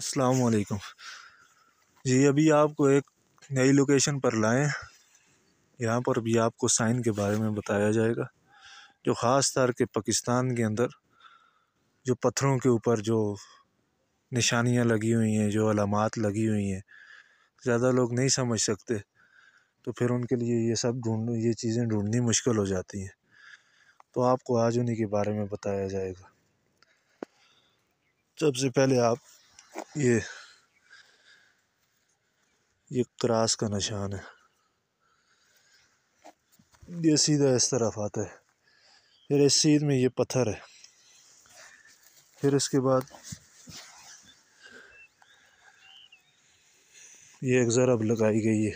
अस्सलाम वालेकुम जी अभी आपको एक नई लोकेशन पर लाएं यहाँ पर भी आपको साइन के बारे में बताया जाएगा जो ख़ास तौर के पाकिस्तान के अंदर जो पत्थरों के ऊपर जो निशानियाँ लगी हुई हैं जो अलामत लगी हुई हैं ज़्यादा लोग नहीं समझ सकते तो फिर उनके लिए ये सब ढूंढ ये चीज़ें ढूंढनी मुश्किल हो जाती हैं तो आपको आज उन्हीं के बारे में बताया जाएगा सबसे पहले आप ये ये क्रास का निशान है ये सीधा इस तरफ आता है फिर इस सीध में ये पत्थर है फिर इसके बाद ये एक ज़रब लगाई गई है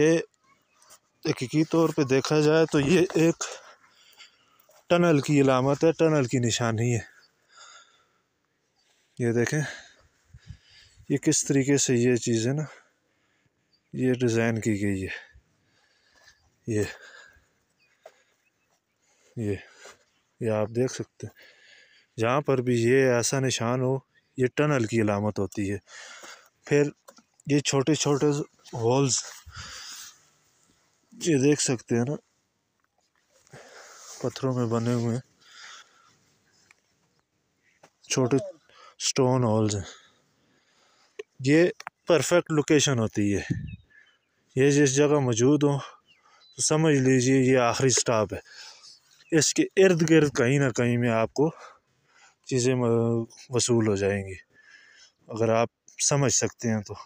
ये हकीकी तौर पे देखा जाए तो ये एक टनल की अलामत है टनल की निशानी है ये देखें ये किस तरीके से ये चीज़ है ना ये डिज़ाइन की गई है ये ये ये आप देख सकते हैं जहाँ पर भी ये ऐसा निशान हो ये टनल की अलामत होती है फिर ये छोटे छोटे होल्स ये देख सकते हैं ना पत्थरों में बने हुए छोटे स्टोन हॉल्स हैं ये परफेक्ट लोकेशन होती है ये जिस जगह मौजूद हो तो समझ लीजिए ये आखिरी स्टॉप है इसके इर्द गिर्द कहीं ना कहीं में आपको चीज़ें वसूल हो जाएंगी अगर आप समझ सकते हैं तो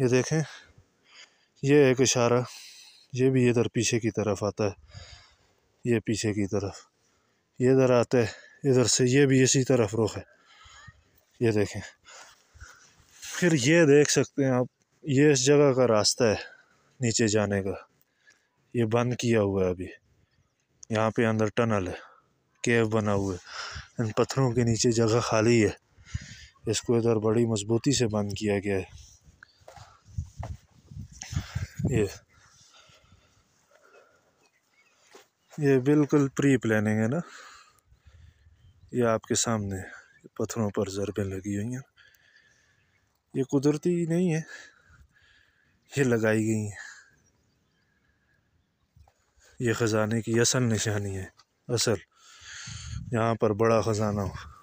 ये देखें ये एक इशारा ये भी इधर पीछे की तरफ आता है ये पीछे की तरफ ये इधर आता है इधर से ये भी इसी तरफ रुख है ये देखें फिर ये देख सकते हैं आप ये इस जगह का रास्ता है नीचे जाने का ये बंद किया हुआ है अभी यहाँ पे अंदर टनल है केव बना हुआ है इन पत्थरों के नीचे जगह खाली है इसको इधर बड़ी मजबूती से बंद किया गया है ये ये बिल्कुल प्री प्लानिंग है ना ये आपके सामने है पत्थरों पर ज़रबें लगी हुई हैं ये कुदरती नहीं है ये लगाई गई हैं ये ख़ज़ाने की असल निशानी है असल यहाँ पर बड़ा ख़ज़ाना हो